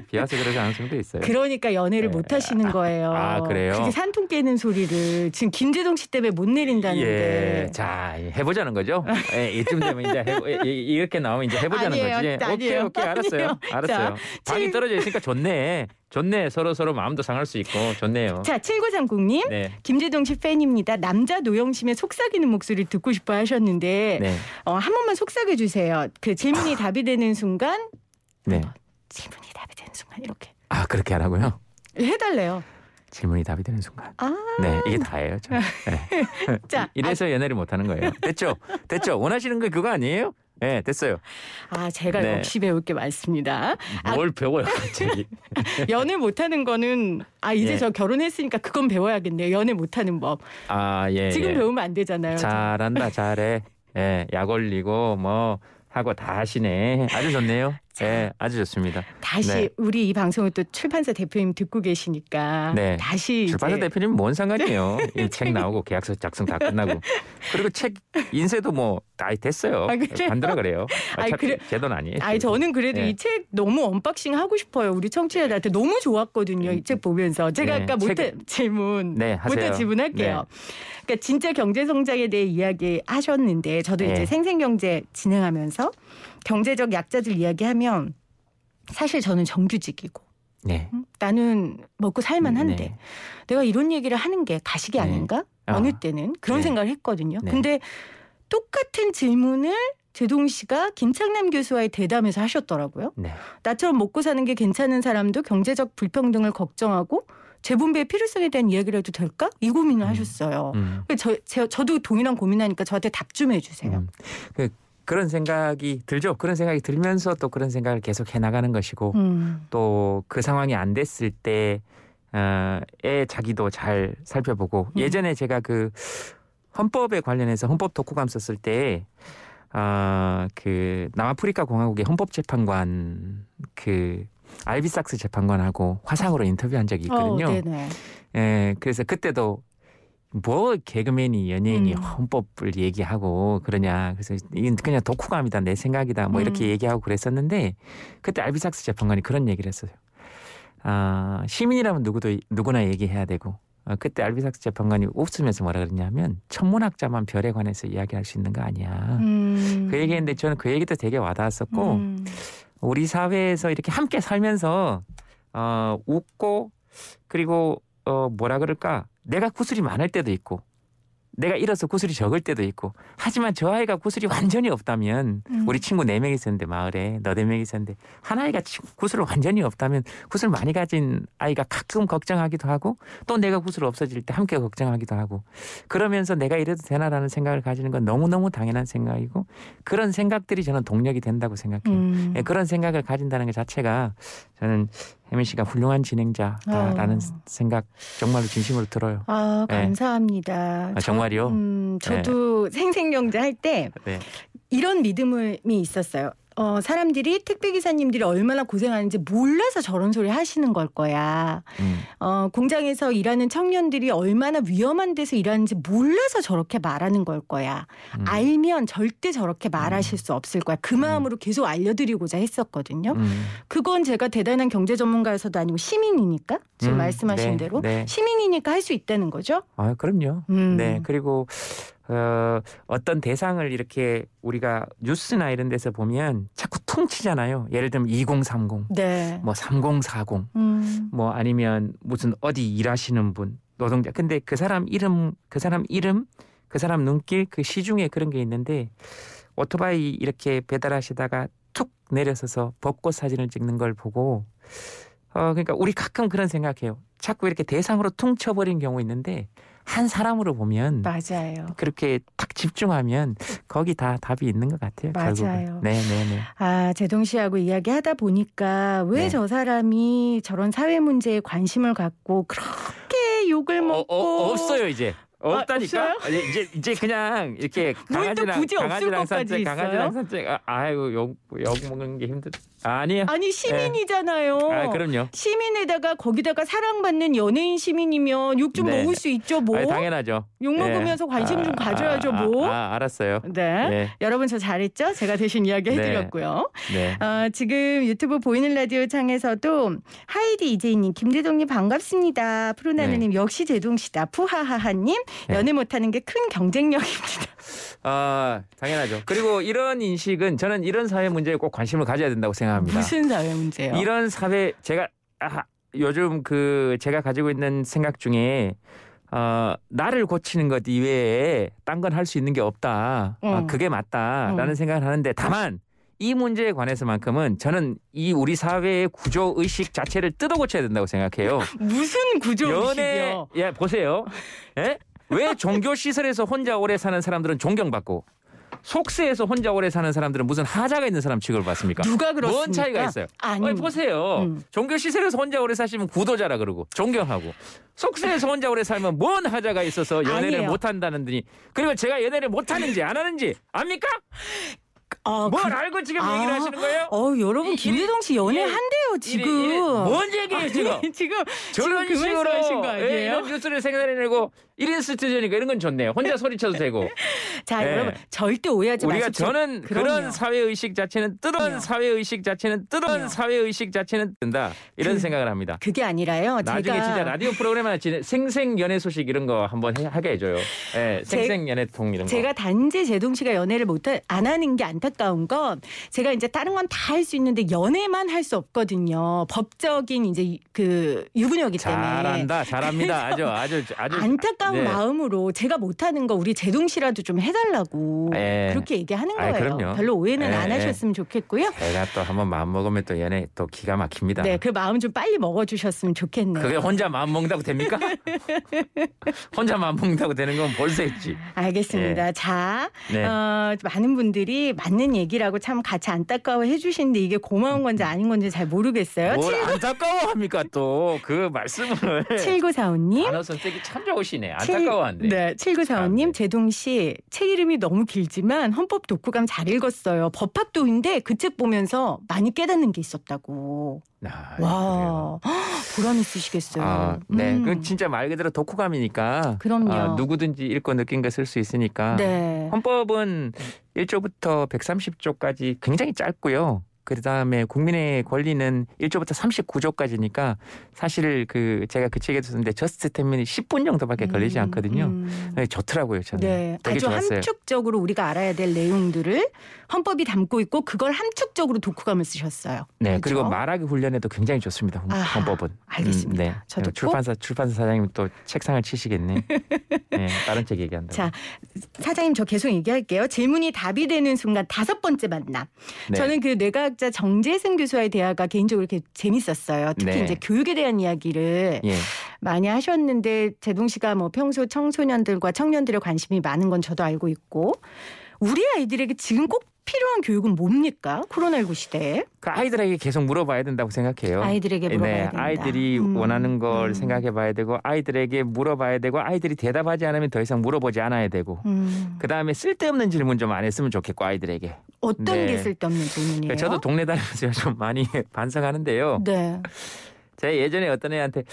비하서 그러지 않을수도 있어요. 그러니까 연애를 네. 못 하시는 거예요. 아, 그래요? 그게 산통 깨는 소리를 지금 김재동 씨 때문에 못 내린다는데. 예. 자 해보자는 거죠. 예, 이쯤 되면 이제 해보, 예, 이렇게 나오면 이제 해보자는 아니에요, 거지. 아니에요. 오케이 오케이 알았어요. 알았어요. 자, 방이 떨어져 있으니까 좋네. 좋네. 서로 서로 마음도 상할 수 있고 좋네요. 자, 7930님. 네. 김재동 씨 팬입니다. 남자 노영심의 속삭이는 목소리를 듣고 싶어 하셨는데 네. 어, 한 번만 속삭여 주세요. 그 질문이 아. 답이 되는 순간 네. 질문이 답이 되는 순간 이렇게. 아 그렇게 하라고요? 네, 해달래요. 질문이 답이 되는 순간. 아~ 네, 이게 다예요. 저. 네. 자, 이래서 아... 연애를 못하는 거예요. 됐죠, 됐죠. 원하시는 거 그거 아니에요? 네, 됐어요. 아, 제가 네. 역시 배울 게 많습니다. 아, 뭘 아, 배워요, 갑자기? 연애 못하는 거는 아 이제 예. 저 결혼했으니까 그건 배워야겠네요. 연애 못하는 법. 아, 예. 지금 예. 배우면 안 되잖아요. 잘한다, 잘해. 예, 약 올리고 뭐 하고 다 하시네. 아주 좋네요. 네, 아주 좋습니다. 다시 네. 우리 이 방송을 또 출판사 대표님 듣고 계시니까 네. 다시 출판사 대표님 뭔 상관이에요? 네. 이책 나오고 계약서 작성 다 끝나고 그리고 책 인쇄도 뭐 다 됐어요. 아, 그래요? 반대로 그래요. 아, 그래. 제돈 아니에요. 아니 저는 그래도 네. 이책 너무 언박싱 하고 싶어요. 우리 청취자들한테 너무 좋았거든요. 이책 음, 보면서 제가 네. 아까 못해 질문 네, 못해 질문할게요. 네. 그러니까 진짜 경제 성장에 대해 이야기하셨는데 저도 이제 네. 생생 경제 진행하면서 경제적 약자들 이야기하면. 왜냐하면 사실 저는 정규직이고 네. 음? 나는 먹고 살만한데 네. 내가 이런 얘기를 하는 게 가식이 네. 아닌가? 아. 어느 때는 그런 네. 생각을 했거든요. 네. 근데 똑같은 질문을 제동 씨가 김창남 교수와의 대담에서 하셨더라고요. 네. 나처럼 먹고 사는 게 괜찮은 사람도 경제적 불평등을 걱정하고 재분배의 필요성에 대한 이야기를 해도 될까? 이 고민을 음. 하셨어요. 음. 그 저, 제, 저도 동일한 고민하니까 저한테 답 좀 해주세요. 음. 그 그런 생각이 들죠. 그런 생각이 들면서 또 그런 생각을 계속 해 나가는 것이고 음. 또그 상황이 안 됐을 때에 어, 자기도 잘 살펴보고 음. 예전에 제가 그 헌법에 관련해서 헌법 독후감 썼을 때 어, 그 남아프리카 공화국의 헌법재판관 그 알비삭스 재판관하고 화상으로 인터뷰한 적이 어, 있거든요. 어, 예, 그래서 그때도 뭐 개그맨이 연예인이 음. 헌법을 얘기하고 그러냐 그래서 이건 그냥 독후감이다 내 생각이다 뭐 음. 이렇게 얘기하고 그랬었는데 그때 알비삭스 재판관이 그런 얘기를 했어요. 아 시민이라면 누구도 누구나 얘기해야 되고 아, 그때 알비삭스 재판관이 웃으면서 뭐라 그랬냐면 천문학자만 별에 관해서 이야기할 수 있는 거 아니야. 음. 그 얘기했는데 저는 그 얘기도 되게 와닿았었고 음. 우리 사회에서 이렇게 함께 살면서 어, 웃고 그리고 어, 뭐라 그럴까 내가 구슬이 많을 때도 있고 내가 잃어서 구슬이 적을 때도 있고 하지만 저 아이가 구슬이 완전히 없다면 음. 우리 친구 네 명이 있었는데 마을에 너네 명이 있었는데 한 아이가 구슬을 완전히 없다면 구슬 많이 가진 아이가 가끔 걱정하기도 하고 또 내가 구슬 없어질 때 함께 걱정하기도 하고 그러면서 내가 이래도 되나라는 생각을 가지는 건 너무너무 당연한 생각이고 그런 생각들이 저는 동력이 된다고 생각해요 음. 예, 그런 생각을 가진다는 것 자체가 저는 혜민 씨가 훌륭한 진행자다라는 어. 생각 정말로 진심으로 들어요. 아 네. 감사합니다. 네. 아, 정말요? 음, 저도 네. 생생경제 할때 네. 이런 믿음이 있었어요. 어, 사람들이 택배기사님들이 얼마나 고생하는지 몰라서 저런 소리 하시는 걸 거야. 음. 어, 공장에서 일하는 청년들이 얼마나 위험한 데서 일하는지 몰라서 저렇게 말하는 걸 거야. 음. 알면 절대 저렇게 말하실 음. 수 없을 거야. 그 음. 마음으로 계속 알려드리고자 했었거든요. 음. 그건 제가 대단한 경제 전문가여서도 아니고 시민이니까 지금 음. 말씀하신 네, 대로 네. 시민이니까 할 수 있다는 거죠. 아, 그럼요. 네. 그리고 어, 어떤 대상을 이렇게 우리가 뉴스나 이런 데서 보면 자꾸 퉁치잖아요 예를 들면 2030, 네. 뭐 3040, 음. 뭐 아니면 무슨 어디 일하시는 분, 노동자. 근데 그 사람 이름, 그 사람 이름, 그 사람 눈길, 그 시중에 그런 게 있는데 오토바이 이렇게 배달하시다가 툭 내려서서 벚꽃 사진을 찍는 걸 보고 어 그러니까 우리 가끔 그런 생각해요. 자꾸 이렇게 대상으로 퉁쳐버린 경우 있는데 한 사람으로 보면 맞아요. 그렇게 딱 집중하면 거기 다 답이 있는 것 같아요. 맞아요. 네, 네, 네. 아 제동 씨하고 이야기하다 보니까 왜저 네. 사람이 저런 사회 문제에 관심을 갖고 그렇게 욕을 먹고 어, 어, 없어요 이제 어, 아, 없다니까. 아, 이제 이제 그냥 이렇게 강아지랑 굳이 강아지랑 산책, 있어요? 강아지랑 산책. 아, 아이고 욕, 욕 먹는 게 힘들. 아니요 아니 시민이잖아요. 네. 아, 그럼요. 시민에다가 거기다가 사랑받는 연예인 시민이면 욕좀 네. 먹을 수 있죠, 뭐. 아, 당연하죠. 욕 예. 먹으면서 네. 관심 좀 아, 가져야죠, 아, 뭐. 아, 알았어요. 네. 예. 여러분 저 잘했죠? 제가 대신 이야기 해드렸고요. 네. 네. 어, 지금 유튜브 보이는 라디오 창에서도 하이디 이재희님, 김대동님 반갑습니다. 프로나누님 네. 역시 제동시다 푸하하하님. 연애 네. 못하는 게 큰 경쟁력입니다. 아 당연하죠. 그리고 이런 인식은 저는 이런 사회 문제에 꼭 관심을 가져야 된다고 생각합니다. 무슨 사회 문제요? 이런 사회 제가 아, 요즘 그 제가 가지고 있는 생각 중에 어, 나를 고치는 것 이외에 딴 건 할 수 있는 게 없다. 음. 아, 어. 그게 맞다라는 음. 생각을 하는데 다만 이 문제에 관해서만큼은 저는 이 우리 사회의 구조 의식 자체를 뜯어 고쳐야 된다고 생각해요. 무슨 구조 의식이요? 예 보세요. 예? 왜 종교 시설에서 혼자 오래 사는 사람들은 존경받고 속세에서 혼자 오래 사는 사람들은 무슨 하자가 있는 사람 취급을 받습니까? 누가 그렇습니까? 뭔 차이가 있어요? 아니 어 보세요. 음. 종교 시설에서 혼자 오래 사시면 구도자라 그러고 존경하고 속세에서 혼자 오래 살면 뭔 하자가 있어서 연애를 못 한다는 듯이 그리고 제가 연애를 못 하는지 안 하는지 압니까? 아, 뭘 그- 알고 지금 아, 얘기를 하시는 거예요? 어, 여러분 김대동 씨 연애한대요 지금. 이래, 이래. 뭔 얘기예요 아니, 지금? 지금 저런 지금 그 식으로 말 하신 거 예, 아니에요? 이런 뉴스를 생산해내고 1인 스튜디오니까 이런 건 좋네요. 혼자 소리쳐도 되고. 자, 예. 여러분 절대 오해하지 우리가 마십시오. 저는 그런 그럼 사회 의식 자체는 그럼 뜨던 사회 의식 자체는 뜨던 사회 의식 자체는 뜬다 이런 그- 생각을 합니다. 그게 아니라요. 나중에 제가 진짜 라디오 프로그램 하나 진 생생 연애 소식 이런 거 한번 해- 하게 해줘요. 예, 생생 연애 통 이런 거. 제가 단지 제동 씨가 연애를 못안 하는 게안타까 안타까운 건 제가 이제 다른 건 다 할 수 있는데 연애만 할 수 없거든요. 법적인 이제 그 유부녀기 때문에 잘한다, 잘합니다. 아주 아주 아주 안타까운 네. 마음으로 제가 못하는 거 우리 제동 씨라도 좀 해달라고 예. 그렇게 얘기하는 거예요. 아, 그럼요. 별로 오해는 예. 안 예. 하셨으면 좋겠고요. 제가 또 한번 마음 먹으면 또 연애 또 기가 막힙니다. 네, 그 마음 좀 빨리 먹어주셨으면 좋겠네요. 그게 혼자 마음 먹는다고 됩니까? 혼자 마음 먹는다고 되는 건 벌써 했지. 알겠습니다. 예. 자, 네. 어, 많은 분들이 맞는 있는 얘기라고 참 같이 안타까워해 주시는데 이게 고마운 건지 아닌 건지 잘 모르겠어요. 뭘 79... 안타까워합니까 또 그 말씀을. 7945님. 단어 선택이 참 좋으시네. 안타까워한데. 네. 7945님 제동씨 책 이름이 너무 길지만 헌법 독후감 잘 읽었어요. 법학도인데 그 책 보면서 많이 깨닫는 게 있었다고. 아, 와 헉, 보람 있으시겠어요. 아, 네, 음. 그 진짜 말 그대로 독후감이니까. 그럼요. 아, 누구든지 읽고 느낀 걸쓸수 있으니까. 네. 헌법은 1조부터 130조까지 굉장히 짧고요. 그 다음에 국민의 권리는 1조부터 39조까지니까 사실 그 제가 그 책에도 썼는데 저스트 스태민이 10분 정도밖에 걸리지 음, 않거든요. 음. 네, 좋더라고요, 저는. 네, 되게 아주 좋았어요. 함축적으로 우리가 알아야 될 내용들을 헌법이 담고 있고 그걸 함축적으로 독후감을 쓰셨어요. 네, 그렇죠? 그리고 말하기 훈련에도 굉장히 좋습니다. 아, 헌법은. 아, 알겠습니다. 음, 네. 저도 출판사 출판사 사장님 또 책상을 치시겠네. 네, 다른 책 얘기한다. 자, 사장님 저 계속 얘기할게요. 질문이 답이 되는 순간 다섯 번째 만남. 네. 저는 그내가 사회학자 정재승 교수와의 대화가 개인적으로 이렇게 재밌었어요. 특히 네. 이제 교육에 대한 이야기를 예. 많이 하셨는데 제동 씨가 뭐 평소 청소년들과 청년들의 관심이 많은 건 저도 알고 있고 우리 아이들에게 지금 꼭 필요한 교육은 뭡니까? 코로나19 시대에. 그 아이들에게 계속 물어봐야 된다고 생각해요. 아이들에게 물어봐야 네, 된다. 아이들이 음. 원하는 걸 음. 생각해봐야 되고 아이들에게 물어봐야 되고 아이들이 대답하지 않으면 더 이상 물어보지 않아야 되고 음. 그 다음에 쓸데없는 질문 좀 안 했으면 좋겠고 아이들에게. 어떤 네. 게 쓸데없는 질문이에요? 네, 저도 동네 다니면서 좀 많이 반성하는데요. 네. 제가 예전에 어떤 애한테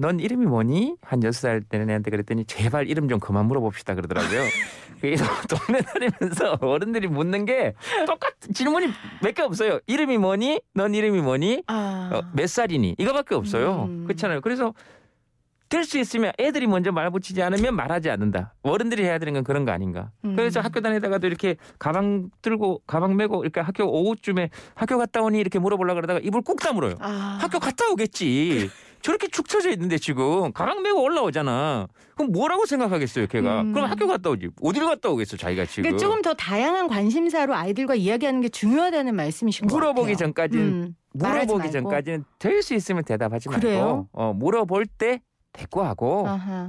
넌 이름이 뭐니? 한 여섯 살 때는 애한테 그랬더니 제발 이름 좀 그만 물어봅시다 그러더라고요. 그래서 동네 다니면서 어른들이 묻는 게 똑같은 질문이 몇 개 없어요. 이름이 뭐니? 넌 이름이 뭐니? 아... 어, 몇 살이니? 이거밖에 없어요. 음... 그렇잖아요. 그래서 될 수 있으면 애들이 먼저 말 붙이지 않으면 말하지 않는다. 어른들이 해야 되는 건 그런 거 아닌가. 음... 그래서 학교 다니다가도 이렇게 가방 들고 가방 메고 이렇게 학교 오후쯤에 학교 갔다 오니 이렇게 물어보려고 그러다가 입을 꾹 다물어요. 아... 학교 갔다 오겠지. 저렇게 축 처져 있는데 지금 가강 메고 올라오잖아. 그럼 뭐라고 생각하겠어요, 걔가? 음. 그럼 학교 갔다 오지. 어디를 갔다 오겠어, 자기가 지금. 그러니까 조금 더 다양한 관심사로 아이들과 이야기하는 게 중요하다는 말씀이신 것 같아요. 음. 물어보기 전까지는 물어보기 전까지는 될 수 있으면 대답하지 그래요? 말고 어, 물어볼 때 대꾸하고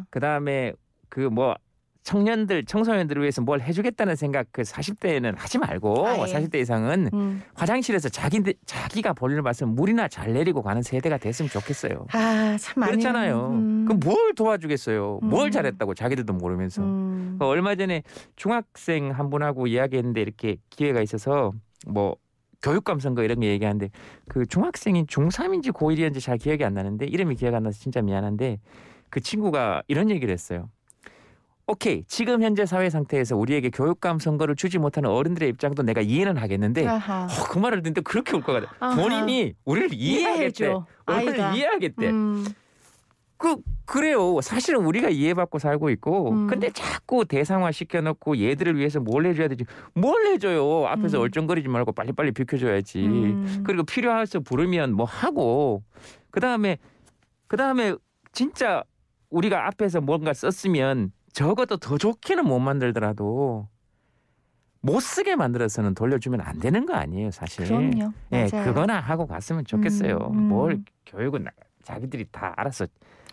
그다음에 그뭐 청년들, 청소년들을 위해서 뭘 해주겠다는 생각 그 40대에는 하지 말고 아, 예. 40대 이상은 음. 화장실에서 자기 자기가 볼일 봐서 물이나 잘 내리고 가는 세대가 됐으면 좋겠어요. 아, 참 그렇잖아요. 음. 그럼 뭘 도와주겠어요? 음. 뭘 잘했다고 자기들도 모르면서. 음. 그 얼마 전에 중학생 한 분하고 이야기했는데 이렇게 기회가 있어서 뭐 교육감 선거 이런 게 얘기하는데 그 중학생이 중3인지 고1이었는지 잘 기억이 안 나는데 이름이 기억 안 나서 진짜 미안한데 그 친구가 이런 얘기를 했어요. 오케이 지금 현재 사회 상태에서 우리에게 교육감 선거를 주지 못하는 어른들의 입장도 내가 이해는 하겠는데 어, 그 말을 듣는데 그렇게 올것 같아 아하. 본인이 우리를 이해하겠대 우리를 이해하겠대 음. 그 그래요. 사실은 우리가 이해받고 살고 있고, 음. 근데 자꾸 대상화 시켜놓고 얘들을 위해서 뭘 해줘야 되지? 뭘 해줘요? 앞에서 음. 얼쩡거리지 말고 빨리빨리 비켜줘야지. 음. 그리고 필요해서 부르면 뭐 하고, 그 다음에 그 다음에 진짜 우리가 앞에서 뭔가 썼으면 적어도 더 좋게는 못 만들더라도 못 쓰게 만들어서는 돌려주면 안 되는 거 아니에요, 사실. 그럼요. 네, 그거나 하고 갔으면 좋겠어요. 음, 음. 뭘 교육은 자기들이 다 알아서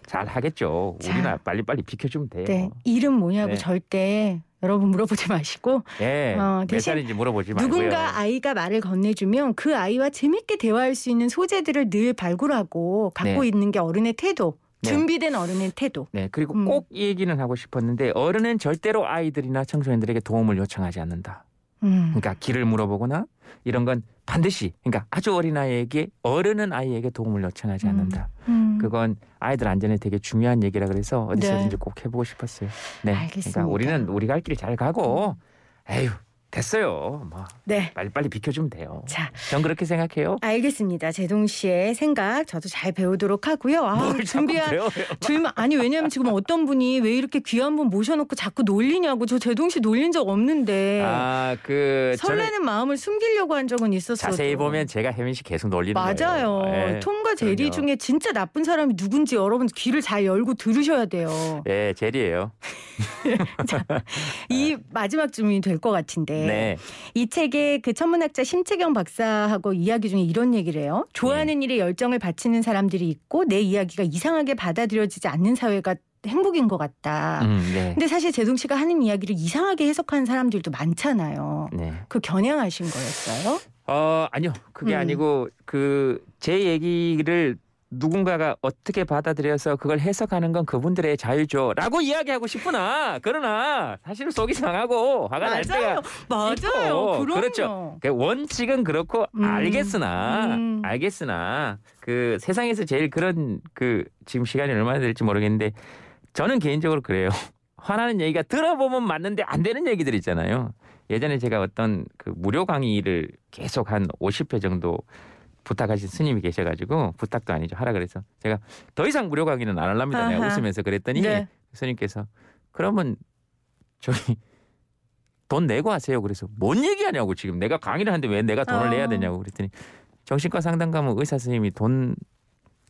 잘 하겠죠. 우리나 빨리빨리 비켜주면 돼요. 네, 이름 뭐냐고 네. 절대 여러분 물어보지 마시고 네, 어, 대신 몇 살인지 물어보지 마시고 누군가 아이가 말을 건네주면 그 아이와 재밌게 대화할 수 있는 소재들을 늘 발굴하고 갖고 네. 있는 게 어른의 태도. 네. 준비된 어른의 태도. 네, 그리고 음. 꼭 얘기는 하고 싶었는데 어른은 절대로 아이들이나 청소년들에게 도움을 요청하지 않는다. 음. 그러니까 길을 물어보거나 이런 건 반드시 그러니까 아주 어린 아이에게 어른은 아이에게 도움을 요청하지 음. 않는다. 음. 음. 그건 아이들 안전에 되게 중요한 얘기라 그래서 어디서든지 네. 꼭 해보고 싶었어요. 네, 그러니까 알겠습니다. 그러니까 우리는 우리가 할길잘 가고 음. 에휴 됐어요. 뭐 네. 빨리 빨리 비켜주면 돼요. 자, 전 그렇게 생각해요. 알겠습니다. 제동 씨의 생각 저도 잘 배우도록 하고요. 아, 뭘 준비한 배워 아니 왜냐면 지금 어떤 분이 왜 이렇게 귀한 분 모셔놓고 자꾸 놀리냐고 저 제동 씨 놀린 적 없는데 아그 설레는 마음을 숨기려고 한 적은 있었어요 자세히 보면 제가 혜민 씨 계속 놀리는 맞아요. 거예요. 예, 톰과 제리 그럼요. 중에 진짜 나쁜 사람이 누군지 여러분 귀를 잘 열고 들으셔야 돼요. 예 제리예요. 자, 이 마지막 질문이 될 것 같은데 네. 네. 이책에그 천문학자 심채경 박사하고 이야기 중에 이런 얘기를 해요. 좋아하는 네. 일에 열정을 바치는 사람들이 있고 내 이야기가 이상하게 받아들여지지 않는 사회가 행복인 것 같다. 음, 네. 근데 사실 재동 씨가 하는 이야기를 이상하게 해석하는 사람들도 많잖아요. 네. 그 겨냥하신 거였어요? 어, 아니요. 그게 음. 아니고 그 제 얘기를 누군가가 어떻게 받아들여서 그걸 해석하는 건 그분들의 자유죠라고 이야기하고 싶구나 그러나 사실 속이 상하고 화가 맞아요. 날 때가 맞아요 그렇죠 그러니까 원칙은 그렇고 음. 알겠으나 음. 알겠으나 그 세상에서 제일 그런 그 지금 시간이 얼마나 될지 모르겠는데 저는 개인적으로 그래요 화나는 얘기가 들어보면 맞는데 안 되는 얘기들 있잖아요 예전에 제가 어떤 그 무료 강의를 계속 한 50회 정도 부탁하신 스님이 계셔가지고 부탁도 아니죠 하라 그래서 제가 더 이상 무료 강의는 안 할랍니다 내가 웃으면서 그랬더니 네. 스님께서 그러면 저기 돈 내고 하세요 그래서 뭔 얘기하냐고 지금 내가 강의를 하는데 왜 내가 돈을 어. 내야 되냐고 그랬더니 정신과 상담 가면 의사 스님이 돈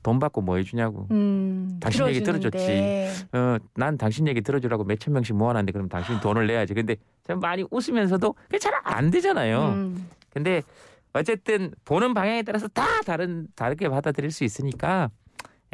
돈 받고 뭐 해주냐고. 음, 당신 들어주는데. 얘기 들어줬지. 어, 난 당신 얘기 들어주라고 몇 천 명씩 모아놨는데 그럼 당신 돈을 내야지. 근데 제가 많이 웃으면서도 그게 잘 안 되잖아요. 음. 근데 어쨌든 보는 방향에 따라서 다 다른 다르게 받아들일 수 있으니까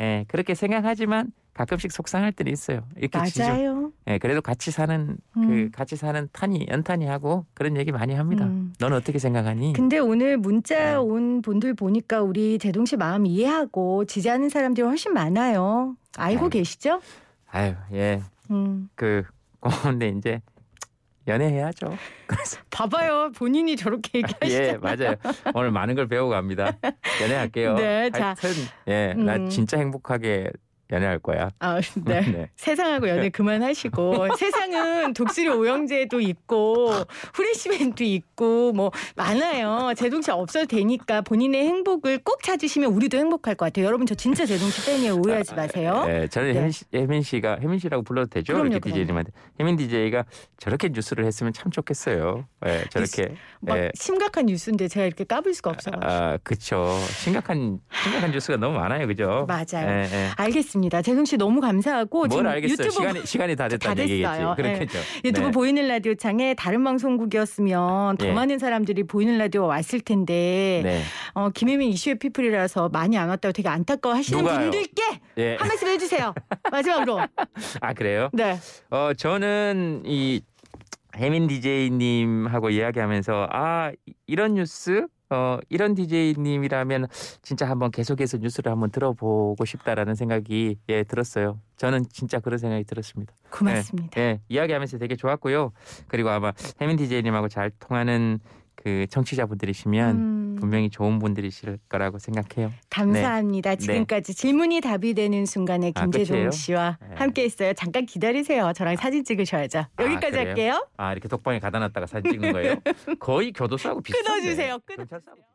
예, 그렇게 생각하지만 가끔씩 속상할 때는 있어요. 이렇게 맞아요. 지죠. 예, 그래도 같이 사는 그 음. 그 같이 사는 탄이 연탄이 하고 그런 얘기 많이 합니다. 음. 넌 어떻게 생각하니? 근데 오늘 문자 네. 온 분들 보니까 우리 대동 씨 마음 이해하고 지지하는 사람들이 훨씬 많아요. 알고 아유. 네. 계시죠? 아유, 예. 음. 그 근데 이제 연애해야죠. 그래서 봐봐요. 본인이 저렇게 아, 얘기하시죠. 예, 맞아요. 오늘 많은 걸 배우고 갑니다. 연애할게요. 네, 하여튼 자, 예, 나 음. 진짜 행복하게 연애할 거야. 아, 네. 네. 세상하고 연애 그만하시고 세상은 독수리 오영제도 있고 후레시맨도 있고 뭐 많아요. 제동 씨 없어도 되니까 본인의 행복을 꼭 찾으시면 우리도 행복할 것 같아요. 여러분 저 진짜 제동 씨 팬이에요. 오해하지 아, 마세요. 아, 네, 저는 네. 혜민 씨가 혜민 씨라고 불러도 되죠? 그럼요, 이렇게 DJ님한테 혜민 DJ가 저렇게 뉴스를 했으면 참 좋겠어요. 네, 저렇게 막 네. 심각한 뉴스인데 제가 이렇게 까불 수가 아, 없어가지고. 아, 그렇죠. 심각한 심각한 뉴스가 너무 많아요, 그죠? 맞아요. 네, 알겠습니다. 알겠습니다. 재승 씨 너무 감사하고 뭘 알겠어요. 유튜브 시간이, 시간이 다 됐다는 다 얘기겠죠. 네. 그렇겠죠. 네. 유튜브 네. 보이는 라디오 창에 다른 방송국이었으면 더 네. 많은 사람들이 보이는 라디오 왔을 텐데 네. 어, 김혜민 이슈의 피플이라서 많이 안 왔다고 되게 안타까워하시는 누가요? 분들께 예. 한 말씀 해주세요. 마지막으로. 아 그래요? 네. 어 저는 이 혜민 DJ님하고 이야기하면서 아 이런 뉴스 어, 이런 DJ님이라면 진짜 한번 계속해서 뉴스를 한번 들어보고 싶다라는 생각이 예, 들었어요. 저는 진짜 그런 생각이 들었습니다. 예, 고맙습니다. 예, 예, 이야기하면서 되게 좋았고요. 그리고 아마 혜민 DJ님하고 잘 통하는 그 청취자분들이시면 음. 분명히 좋은 분들이실 거라고 생각해요. 네. 감사합니다. 네. 지금까지 네. 질문이 답이 되는 순간에 아, 김재동 아, 씨와 네. 함께했어요. 잠깐 기다리세요. 저랑 사진 찍으셔야죠. 아, 여기까지 아, 할게요. 아 이렇게 독방에 가다놨다가 사진 찍는 거예요? 거의 교도소하고 비슷해요. 끊어주세요. 끊어.